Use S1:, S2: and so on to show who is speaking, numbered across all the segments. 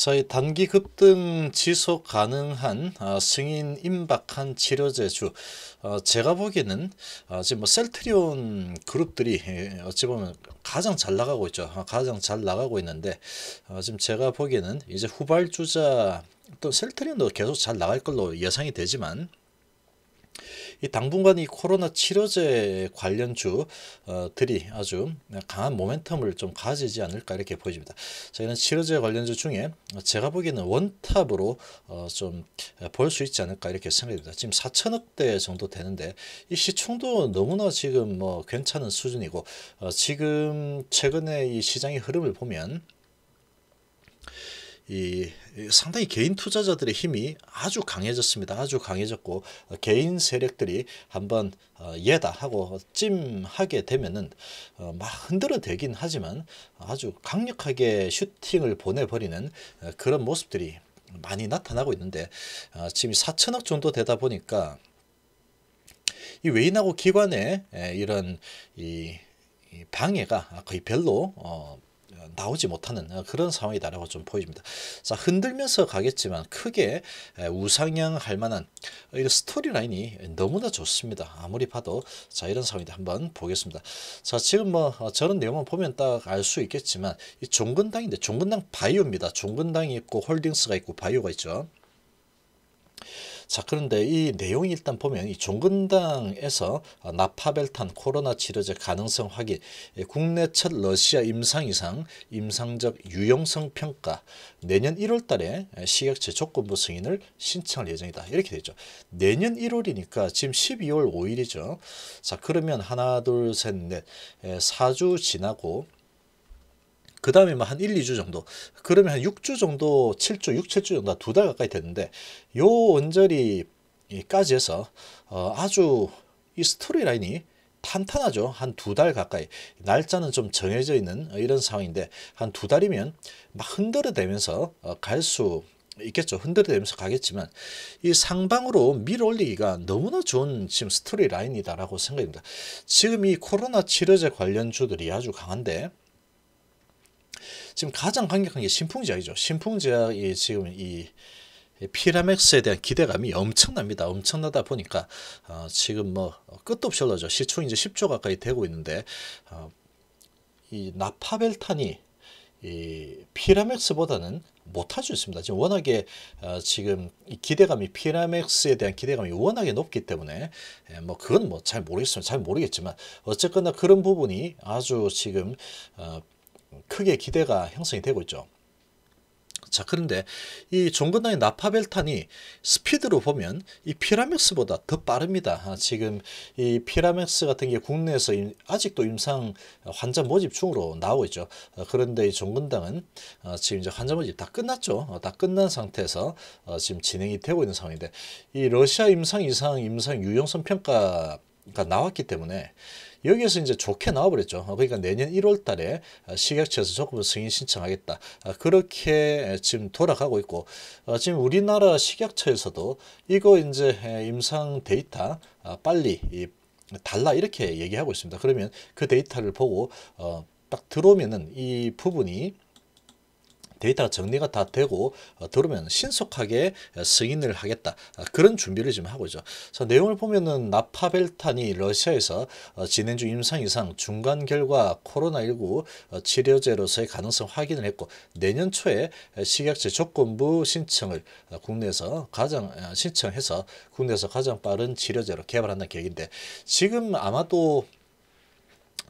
S1: 저희 단기 급등 지속 가능한 아, 승인 임박한 치료제주 어, 제가 보기에는 아, 지금 뭐 셀트리온 그룹들이 예, 어찌 보면 가장 잘 나가고 있죠 아, 가장 잘 나가고 있는데 지금 제가 보기에는 이제 후발주자 또 셀트리온도 계속 잘 나갈 걸로 예상이 되지만 이 당분간 이 코로나 치료제 관련주들이 아주 강한 모멘텀을 좀 가지지 않을까 이렇게 보입니다. 저희는 치료제 관련주 중에 제가 보기에는 원탑으로 어, 좀 볼 수 있지 않을까 이렇게 생각됩니다. 지금 4천억대 정도 되는데 이 시총도 너무나 지금 뭐 괜찮은 수준이고 어, 지금 최근에 이 시장의 흐름을 보면 이 상당히 개인 투자자들의 힘이 아주 강해졌습니다. 아주 강해졌고 어, 개인 세력들이 한번 어, 예다 하고 찜하게 되면은 어, 막 흔들어 되긴 하지만 아주 강력하게 슈팅을 보내버리는 그런 모습들이 많이 나타나고 있는데 지금 4천억 정도 되다 보니까 이 외인하고 기관의 이런 이 방해가 거의 별로 어, 나오지 못하는 어, 그런 상황이다라고 좀 보여집니다. 자 흔들면서 가겠지만 크게 우상향할 만한 이런 스토리라인이 너무나 좋습니다. 아무리 봐도 자 이런 상황인데 한번 보겠습니다. 자 지금 뭐 어, 저런 내용만 보면 딱 알 수 있겠지만 이 종근당인데 종근당 바이오입니다. 종근당이 있고 홀딩스가 있고 바이오가 있죠. 자 그런데 이 내용이 일단 보면 이 종근당에서 어, 나파벨탄 코로나 치료제 가능성 확인 예, 국내 첫 러시아 임상 이상 임상적 유용성 평가 내년 1월 달에 예, 식약처 조건부 승인을 신청할 예정이다 이렇게 되죠 내년 1월이니까 지금 12월 5일이죠 자 그러면 하나 둘 셋넷 4주 예, 지나고 그 다음에 뭐한 1, 2주 정도 그러면 한 6주 정도 7주 6, 7주 정도 두 달 가까이 됐는데 요 언저리까지 해서 어, 아주 이 스토리 라인이 탄탄하죠. 한 두 달 가까이. 날짜는 좀 정해져 있는 이런 상황인데 한 두 달이면 막 흔들어대면서 어, 갈수 있겠죠. 흔들어대면서 가겠지만 이 상방으로 밀어올리기가 너무나 좋은 지금 스토리 라인이다라고 생각합니다 지금 이 코로나 치료제 관련주들이 아주 강한데 지금 가장 강력한 게 신풍제약이죠. 신풍제약이 지금 이 피라맥스에 대한 기대감이 엄청납니다. 엄청나다 보니까 어, 지금 뭐 끝도 없이 올라죠. 시총 이제 10조 가까이 되고 있는데 어, 이 나파벨탄이 이 피라맥스보다는 못할 수 있습니다. 지금 워낙에 어, 지금 이 기대감이 피라맥스에 대한 기대감이 워낙에 높기 때문에 예, 뭐 그건 뭐잘모르겠어요잘 모르겠지만 어쨌거나 그런 부분이 아주 지금 어, 크게 기대가 형성이 되고 있죠. 자 그런데 이 종근당의 나파벨탄이 스피드로 보면 이 피라맥스보다 더 빠릅니다. 아, 지금 이 피라맥스 같은 게 국내에서 임, 아직도 임상 환자 모집 중으로 나오고 있죠. 아, 그런데 이 종근당은 아, 지금 이제 환자 모집 다 끝났죠. 어, 다 끝난 상태에서 지금 진행이 되고 있는 상황인데 이 러시아 임상 이상 임상 유용성 평가가 나왔기 때문에 여기에서 이제 좋게 나와버렸죠. 어, 그러니까 내년 1월 달에 어, 식약처에서 조금 승인 신청하겠다. 아, 그렇게 지금 돌아가고 있고 어, 지금 우리나라 식약처에서도 이거 이제 임상 데이터 아, 빨리 달라 이렇게 얘기하고 있습니다. 그러면 그 데이터를 보고 딱 들어오면은 이 부분이 데이터가 정리가 다 되고 어, 들으면 신속하게 어, 승인을 하겠다 어, 그런 준비를 지금 하고 있죠. 그래서 내용을 보면은 나파벨탄이 러시아에서 어, 진행 중 임상 이상 중간 결과 코로나19 어, 치료제로서의 가능성 확인을 했고 내년 초에 식약처 조건부 신청을 국내에서 가장 신청해서 국내에서 가장 빠른 치료제로 개발한다는 계획인데 지금 아마도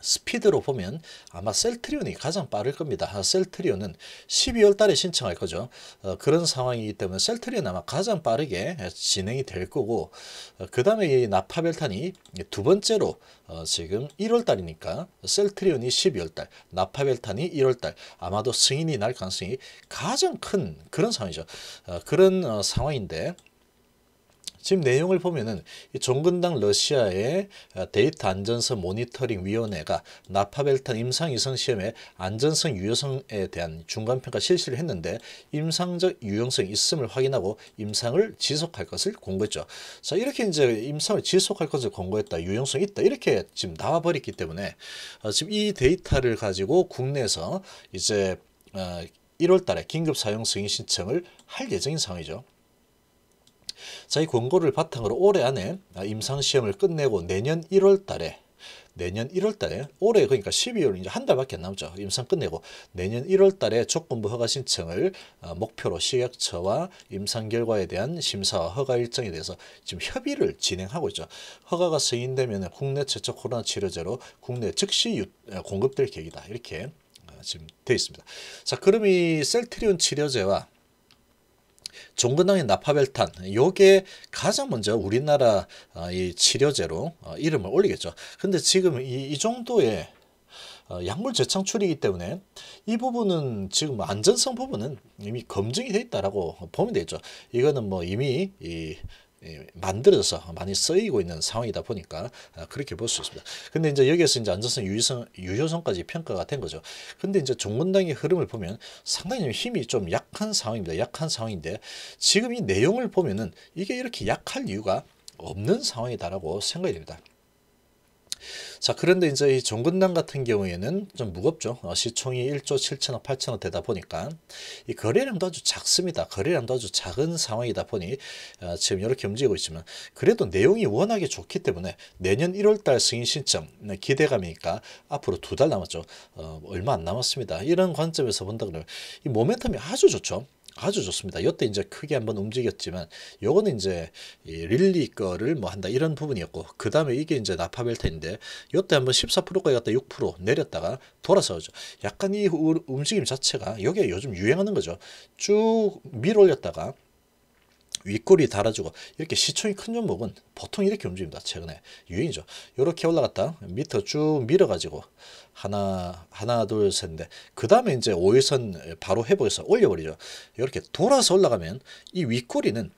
S1: 스피드로 보면 아마 셀트리온이 가장 빠를 겁니다. 셀트리온은 12월 달에 신청할 거죠. 어, 그런 상황이기 때문에 셀트리온 아마 가장 빠르게 예, 진행이 될 거고 어, 그 다음에 나파벨탄이 두 번째로 어, 지금 1월 달이니까 셀트리온이 12월 달, 나파벨탄이 1월 달 아마도 승인이 날 가능성이 가장 큰 그런 상황이죠. 어, 그런 어, 상황인데 지금 내용을 보면은 종근당 러시아의 아, 데이터 안전성 모니터링 위원회가 나파벨탄 임상 이성 시험의 안전성 유효성에 대한 중간 평가 실시를 했는데 임상적 유용성 있음을 확인하고 임상을 지속할 것을 공고했죠. 자 이렇게 이제 임상을 지속할 것을 공고했다, 유용성 있다 이렇게 지금 나와 버렸기 때문에 아, 지금 이 데이터를 가지고 국내에서 이제 1월달에 아, 긴급 사용 승인 신청을 할 예정인 상황이죠. 자, 이 권고를 바탕으로 올해 안에 임상시험을 끝내고 내년 1월 달에 내년 1월 달에 올해 그러니까 12월 이제 한 달밖에 안 남죠. 임상 끝내고 내년 1월 달에 조건부 허가 신청을 어, 목표로 시약처와 임상 결과에 대한 심사와 허가 일정에 대해서 지금 협의를 진행하고 있죠. 허가가 승인되면 국내 최초 코로나 치료제로 국내 즉시 어, 공급될 계획이다. 이렇게 어, 지금 돼 있습니다. 자, 그럼 이 셀트리온 치료제와 종근당의 나파벨탄 요게 가장 먼저 우리나라 아, 이 치료제로 어, 이름을 올리겠죠. 근데 지금 이, 이 정도의 어, 약물 재창출이기 때문에 이 부분은 지금 뭐 안전성 부분은 이미 검증이 돼 있다라고 보면 되죠. 겠 이거는 뭐 이미 이 예, 만들어서 많이 쓰이고 있는 상황이다 보니까 아, 그렇게 볼 수 있습니다. 근데 이제 여기에서 이제 안전성 유효성 유효성까지 평가가 된 거죠. 근데 이제 종근당의 흐름을 보면 상당히 힘이 좀 약한 상황입니다. 약한 상황인데 지금 이 내용을 보면은 이게 이렇게 약할 이유가 없는 상황이다라고 생각이 됩니다. 자 그런데 이제 이종근당 같은 경우에는 좀 무겁죠. 어, 시총이 1조 7천억 8천억 되다 보니까 이 거래량도 아주 작습니다. 거래량도 아주 작은 상황이다 보니 어, 지금 이렇게 움직이고 있지만 그래도 내용이 워낙에 좋기 때문에 내년 1월달 승인 신청 네, 기대감이니까 앞으로 두 달 남았죠. 어, 얼마 안 남았습니다. 이런 관점에서 본다 그러면 이 모멘텀이 아주 좋죠. 아주 좋습니다. 이때 이제 크게 한번 움직였지만 요거는 이제 릴리 거를 뭐 한다 이런 부분이었고 그 다음에 이게 이제 나파벨트인데 요때 한번 14%까지 갔다 6% 내렸다가 돌아서죠. 약간 이 움직임 자체가 여기 요즘 유행하는 거죠. 쭉 밀어올렸다가 윗골이 달아주고 이렇게 시총이 큰 종목은 보통 이렇게 움직입니다. 최근에 유행이죠. 이렇게 올라갔다 밑으로 쭉 밀어가지고 하나 하나 둘 셋인데 그 다음에 이제 5일선 바로 회복해서 올려버리죠. 이렇게 돌아서 올라가면 이 윗골이는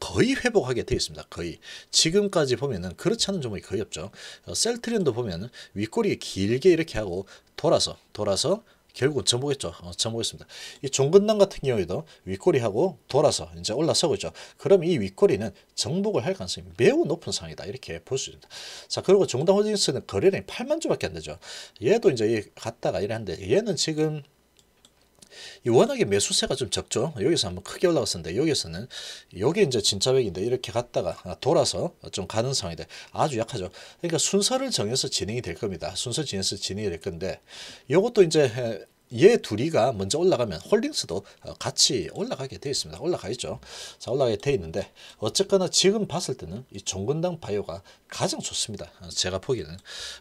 S1: 거의 회복하게 되어 있습니다. 거의 지금까지 보면은 그렇지 않은 종목이 거의 없죠. 셀트리온도 보면은 윗골이 길게 이렇게 하고 돌아서 돌아서 결국 저보겠죠. 어, 저보겠습니다. 이 종근당 같은 경우에도 윗꼬리하고 돌아서 이제 올라서고 있죠. 그럼 이 윗꼬리는 정복을 할 가능성이 매우 높은 상이다. 이렇게 볼 수 있습니다. 자, 그리고 종당 호징스는 거래량이 8만 주밖에 안 되죠. 얘도 이제 갔다가 이래 한데 얘는 지금 워낙에 매수세가 좀 적죠. 여기서 한번 크게 올라갔었는데 여기서는 여기 이제 진차백인데 이렇게 갔다가 돌아서 좀 가는 상황인데 아주 약하죠. 그러니까 순서를 정해서 진행이 될 겁니다. 순서 진행해서 진행이 될 건데 이것도 이제 얘 둘이가 먼저 올라가면 홀딩스도 어, 같이 올라가게 되어 있습니다. 올라가 있죠. 자 올라가게 되어 있는데 어쨌거나 지금 봤을 때는 이 종근당 바이오가 가장 좋습니다. 어, 제가 보기에는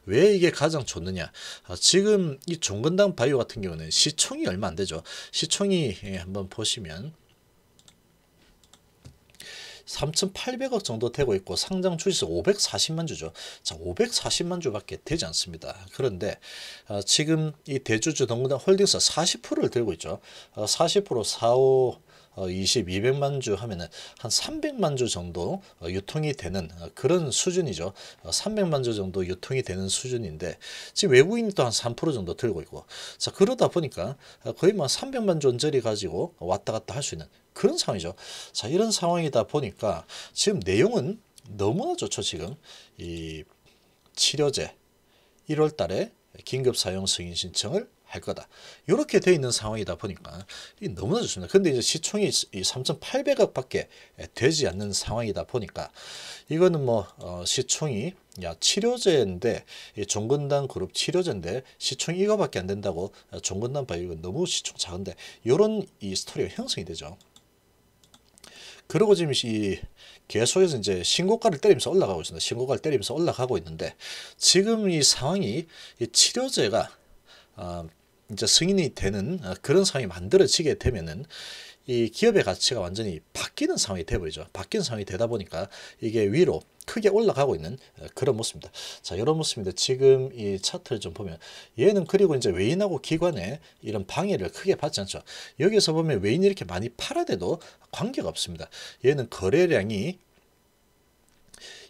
S1: 왜 이게 가장 좋느냐 어, 지금 이 종근당 바이오 같은 경우는 시총이 얼마 안 되죠. 시총이 예, 한번 보시면 3,800억 정도 되고 있고 상장 주식 540만 주죠. 자, 540만 주밖에 되지 않습니다. 그런데 어, 지금 이 대주주 동구당 홀딩스 40%를 들고 있죠. 어, 40% 45 20, 200만 주 하면은 한 300만 주 정도 어, 유통이 되는 어, 그런 수준이죠. 300만 어, 주 정도 유통이 되는 수준인데 지금 외국인이 또한3% 정도 들고 있고 자 그러다 보니까 거의 뭐 300만 주 원짜리 가지고 왔다 갔다 할 수 있는 그런 상황이죠. 자 이런 상황이다 보니까 지금 내용은 너무나 좋죠. 지금 이 치료제 1월달에 긴급 사용 승인 신청을 할 거다. 이렇게 돼 있는 상황이다 보니까 이 너무나 좋습니다. 근데 이제 시총이 3,800억밖에 되지 않는 상황이다 보니까 이거는 뭐 어, 시총이 야 치료제인데 이 종근당 그룹 치료제인데 시총 이거밖에 안 된다고 종근당 바 이건 너무 시총 작은데 이런 이 스토리가 형성이 되죠. 그러고 지금 이 계속해서 이제 신고가를 때리면서 올라가고 있습니다. 신고가를 때리면서 올라가고 있는데 지금 이 상황이 이 치료제가 어, 이제 승인이 되는 어, 그런 상황이 만들어지게 되면은 이 기업의 가치가 완전히 바뀌는 상황이 되버리죠. 바뀐 상황이 되다 보니까 이게 위로 크게 올라가고 있는 어, 그런 모습입니다. 자, 이런 모습인데 지금 이 차트를 좀 보면 얘는 그리고 이제 외인하고 기관에 이런 방해를 크게 받지 않죠. 여기서 보면 외인이 이렇게 많이 팔아대도 관계가 없습니다. 얘는 거래량이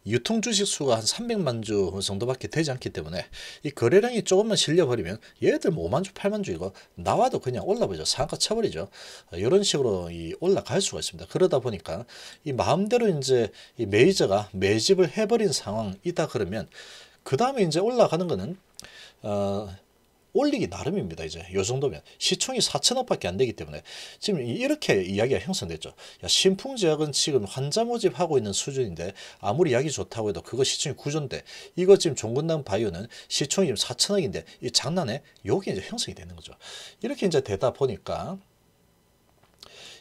S1: 유통 주식 수가 한 300만 주 정도밖에 되지 않기 때문에 이 거래량이 조금만 실려버리면 얘들 뭐 5만 주, 8만 주 이거 나와도 그냥 올라버죠 상가 쳐버리죠. 이런 식으로 이 올라갈 수가 있습니다. 그러다 보니까 이 마음대로 이제 이 메이저가 매집을 해버린 상황이다 그러면 그 다음에 이제 올라가는 거는 어, 올리기 나름입니다. 이제 요 정도면 시총이 4천억밖에 안 되기 때문에 지금 이렇게 이야기가 형성됐죠. 야, 신풍제약은 지금 환자 모집하고 있는 수준인데 아무리 약이 좋다고 해도 그거 시총이 9조인데 이거 지금 종근당 바이오는 시총이 4천억인데 이 장난에 여기 이제 형성이 되는 거죠. 이렇게 이제 되다 보니까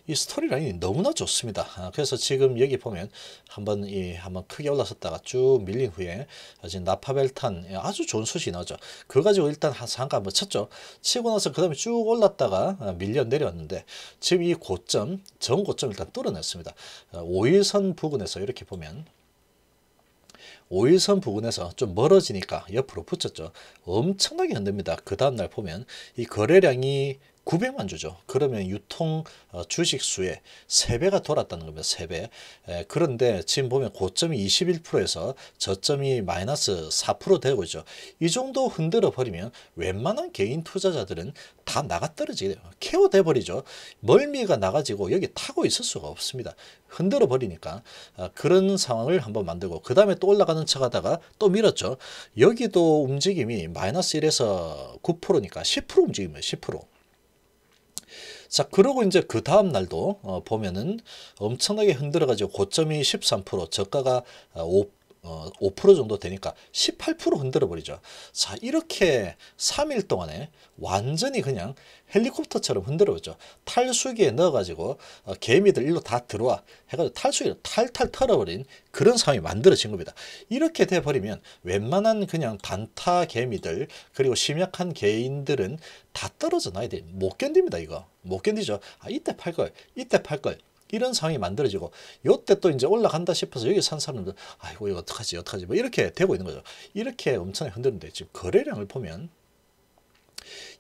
S1: 이 스토리라인이 너무나 좋습니다. 아, 그래서 지금 여기 보면 한번 이 한번 크게 올라섰다가 쭉 밀린 후에 지금 나파벨탄 예, 아주 좋은 수이 나오죠. 그거 가지고 일단 한 상가 한번 쳤죠. 치고 나서 그다음에 쭉 올랐다가 아, 밀려 내려왔는데 지금 이 고점 전 고점 일단 뚫어냈습니다. 5일선 아, 부근에서 이렇게 보면 5일선 부근에서 좀 멀어지니까 옆으로 붙였죠. 엄청나게 흔듭니다. 그 다음날 보면 이 거래량이 900만 주죠. 그러면 유통 어, 주식 수의 3배가 돌았다는 겁니다. 3배. 그런데 지금 보면 고점이 21%에서 저점이 마이너스 4% 되고 있죠. 이 정도 흔들어 버리면 웬만한 개인 투자자들은 다 나가 떨어지게 돼요. 케어 돼 버리죠. 멀미가 나가지고 여기 타고 있을 수가 없습니다. 흔들어 버리니까 어, 그런 상황을 한번 만들고 그 다음에 또 올라가는 척하다가 또 밀었죠. 여기도 움직임이 마이너스 1에서 9%니까 10% 움직임이에요. 10%. 자, 그러고 이제 그 다음 날도 어, 보면은 엄청나게 흔들어 가지고 고점이 13%, 저가가 어, 어, 5% 정도 되니까 18% 흔들어 버리죠. 자, 이렇게 3일 동안에 완전히 그냥 헬리콥터처럼 흔들어 버죠. 탈수기에 넣어 가지고 어, 개미들 일로 다 들어와 해 가지고 탈수기를 탈탈 털어 버린 그런 상황이 만들어진 겁니다. 이렇게 돼 버리면 웬만한 그냥 단타 개미들 그리고 심약한 개인들은 다 떨어져 나야 돼. 못 견딥니다, 이거. 못 견디죠. 아, 이때 팔 걸. 이때 팔 걸. 이런 상황이 만들어지고 요때 또 이제 올라간다 싶어서 여기 산 사람들 아이고 이거 어떡하지 어떡하지 뭐 이렇게 되고 있는 거죠. 이렇게 엄청 흔드는데 지금 거래량을 보면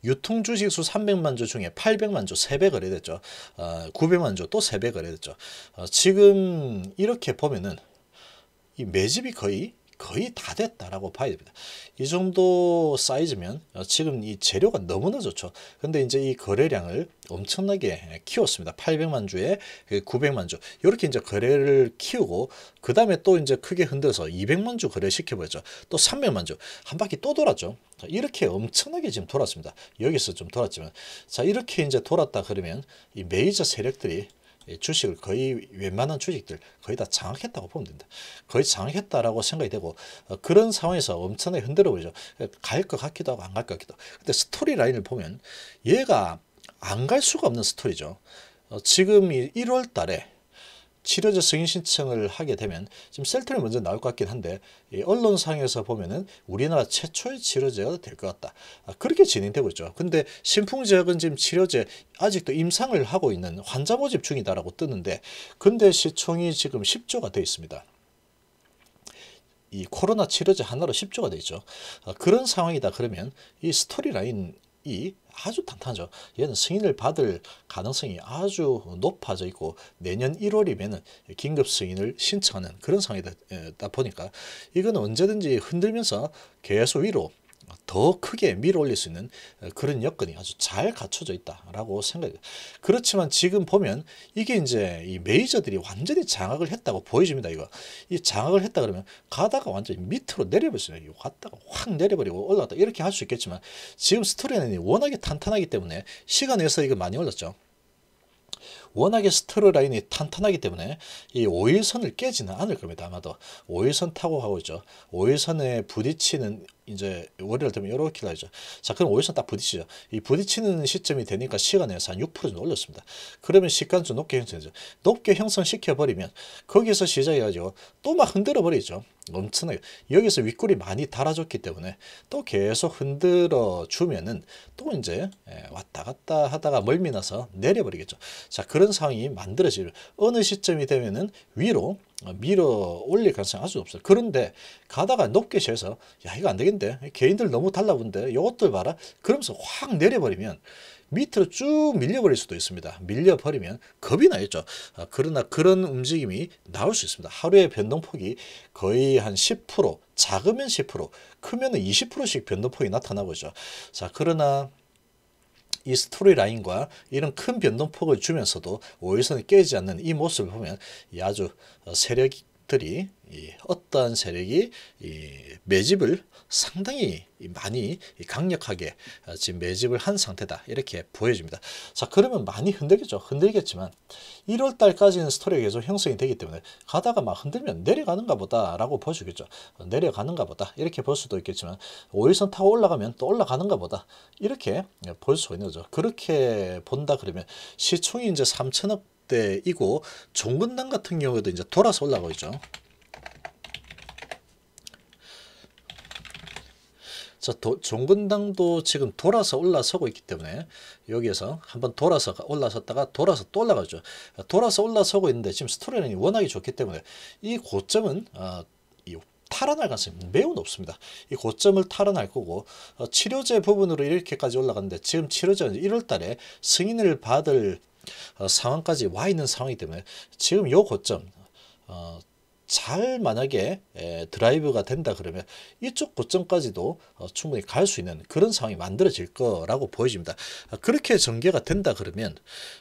S1: 유통 주식 수 300만 주 중에 800만 주 3배 거래됐죠. 어, 900만 주또 3배 거래됐죠. 어, 지금 이렇게 보면은 이 매집이 거의 거의 다 됐다라고 봐야 됩니다. 이 정도 사이즈면 어, 지금 이 재료가 너무나 좋죠. 근데 이제 이 거래량을 엄청나게 키웠습니다. 800만 주에 900만 그 주 이렇게 이제 거래를 키우고 그 다음에 또 이제 크게 흔들어서 200만 주거래시켜버죠또 300만 주한 바퀴 또 돌았죠. 이렇게 엄청나게 지금 돌았습니다. 여기서 좀 돌았지만 자 이렇게 이제 돌았다 그러면 이 메이저 세력들이 주식을 거의 웬만한 주식들 거의 다 장악했다고 보면 된다. 거의 장악했다라고 생각이 되고 어, 그런 상황에서 엄청나게 흔들어 보죠. 갈 것 같기도 하고 안 갈 것 같기도 하고. 근데 스토리 라인을 보면 얘가 안 갈 수가 없는 스토리죠. 어, 지금 1월 달에 치료제 승인 신청을 하게 되면 지금 셀트리 먼저 나올 것 같긴 한데 이 언론상에서 보면은 우리나라 최초의 치료제가 될 것 같다. 아, 그렇게 진행되고 있죠. 근데 신풍제약은 지금 치료제 아직도 임상을 하고 있는 환자 모집 중이다라고 뜨는데 근데 시총이 지금 10조가 돼 있습니다. 이 코로나 치료제 하나로 10조가 되죠. 아, 그런 상황이다 그러면 이 스토리라인이 아주 단단하죠 얘는 승인을 받을 가능성이 아주 높아져 있고 내년 1월이면 긴급 승인을 신청하는 그런 상황이다 보니까 이건 언제든지 흔들면서 계속 위로 더 크게 밀어 올릴 수 있는 어, 그런 여건이 아주 잘 갖춰져 있다라고 생각이 그렇지만 지금 보면 이게 이제 이 메이저들이 완전히 장악을 했다고 보여집니다. 이거 이 장악을 했다 그러면 가다가 완전히 밑으로 내려버리요 이거 갔다가 확 내려버리고 올라갔다 이렇게 할 수 있겠지만 지금 스토리는 워낙에 탄탄하기 때문에 시간 에서 이거 많이 올랐죠. 워낙에 스트로 라인이 탄탄하기 때문에 이 5일선을 깨지는 않을 겁니다. 아마도 5일선 타고 가고 있죠. 5일선에 부딪히는 이제 월요일 되면 이렇게 나죠. 자, 그럼 오일선 딱 부딪히죠. 이 부딪히는 시점이 되니까 시간에서 한6% 정도 올렸습니다. 그러면 시간 좀 높게 형성되죠. 높게 형성시켜버리면 거기서 시작해가지고 또 막 흔들어버리죠. 엄청나게. 여기서 윗골이 많이 달아졌기 때문에 또 계속 흔들어주면은 또 이제 예, 왔다 갔다 하다가 멀미 나서 내려버리겠죠. 자, 그런 상황이 만들어지죠. 어느 시점이 되면은 위로 어, 밀어 올릴 가능성이 아주 없어요. 그런데 가다가 높게 재서 야 이거 안 되겠는데 개인들 너무 달라붙데 이것들 봐라 그러면서 확 내려버리면 밑으로 쭉 밀려버릴 수도 있습니다. 밀려버리면 겁이 나겠죠. 아, 그러나 그런 움직임이 나올 수 있습니다. 하루의 변동폭이 거의 한 10% 작으면 10% 크면 20%씩 변동폭이 나타나고 있죠. 자 그러나 이 스토리 라인과 이런 큰 변동폭을 주면서도 오일선이 깨지 지 않는 이 모습을 보면 아주 어, 세력 들이 이 어떠한 세력이 이 매집을 상당히 많이 강력하게 지금 매집을 한 상태다 이렇게 보여집니다. 자 그러면 많이 흔들겠죠. 흔들겠지만 1월 달까지는 스토리가 계속 형성이 되기 때문에 가다가 막 흔들면 내려가는가 보다라고 보시겠죠 내려가는가 보다 이렇게 볼 수도 있겠지만 5일선 타고 올라가면 또 올라가는가 보다 이렇게 볼수가 있는 거죠. 그렇게 본다 그러면 시총이 이제 3천억 때이고 종근당 같은 경우에도 이제 돌아서 올라가 있죠. 자, 도, 종근당도 지금 돌아서 올라서고 있기 때문에 여기에서 한번 돌아서 올라섰다가 돌아서 또 올라가죠. 돌아서 올라서고 있는데 지금 스토리라인이 워낙에 좋기 때문에 이 고점은 어, 탈환할 가능성이 매우 높습니다. 이 고점을 탈환할 거고 어, 치료제 부분으로 이렇게까지 올라갔는데 지금 치료제는 1월달에 승인을 받을 어, 상황까지 와 있는 상황이기 때문에 지금 요 고점 어, 잘 만약에 에, 드라이브가 된다 그러면 이쪽 고점까지도 어, 충분히 갈 수 있는 그런 상황이 만들어질 거라고 보여집니다. 아, 그렇게 전개가 된다 그러면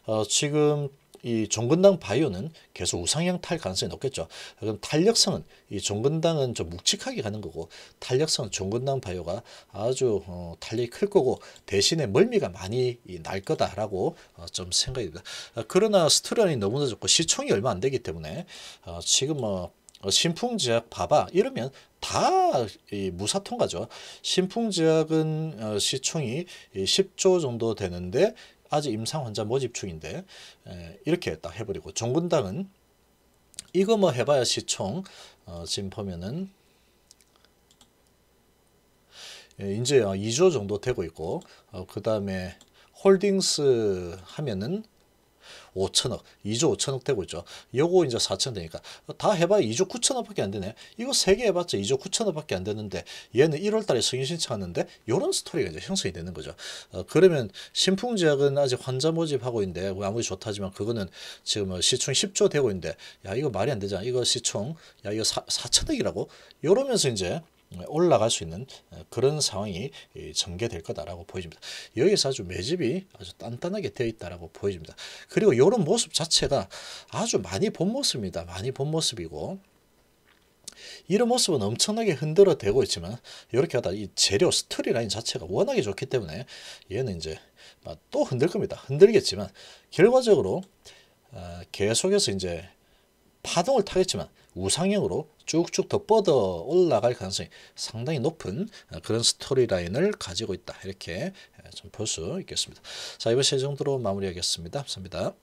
S1: 어, 지금 이 종근당 바이오는 계속 우상향 탈 가능성이 높겠죠. 그럼 탄력성은 이 종근당은 좀 묵직하게 가는 거고 탄력성은 종근당 바이오가 아주 어, 탄력이 클 거고 대신에 멀미가 많이 날 거다라고 어, 좀 생각이 듭니다. 아, 그러나 스트레온이 너무나 좋고 시총이 얼마 안 되기 때문에 어, 지금 뭐신풍지역 어, 봐봐 이러면 다 무사통과죠. 신풍지역은 어, 시총이 10조 정도 되는데 아직 임상 환자 모집 중인데 이렇게 딱 해버리고 종군당은 이거 뭐 해봐야 시총 어, 지금 보면은 예, 이제 2조 정도 되고 있고 어, 그 다음에 홀딩스 하면은 5천억, 2조 5천억 되고 있죠. 요거 이제 4천 되니까 다 해봐야 2조 9천억밖에 안 되네. 이거 3개 해봤자 2조 9천억밖에 안 되는데 얘는 1월달에 승인 신청하는데 요런 스토리가 이제 형성이 되는 거죠. 어, 그러면 신풍 지역은 아직 환자 모집하고 있는데 아무리 좋다지만 그거는 지금 뭐 시총 10조 되고 있는데 야 이거 말이 안 되잖아. 이거 시총 야 이거 4, 천억이라고 요러면서 이제 올라갈 수 있는 어, 그런 상황이 전개될 거다라고 보여집니다. 여기서 아주 매집이 아주 단단하게 되어 있다라고 보여집니다. 그리고 이런 모습 자체가 아주 많이 본 모습입니다. 많이 본 모습이고 이런 모습은 엄청나게 흔들어 대고 있지만 이렇게 하다 이 재료 스토리 라인 자체가 워낙에 좋기 때문에 얘는 이제 또 흔들 겁니다. 흔들겠지만 결과적으로 어, 계속해서 이제 파동을 타겠지만 우상형으로 쭉쭉 더 뻗어 올라갈 가능성이 상당히 높은 어, 그런 스토리라인을 가지고 있다. 이렇게 좀 볼 수 있겠습니다. 자 이번 시간 정도로 마무리하겠습니다. 감사합니다.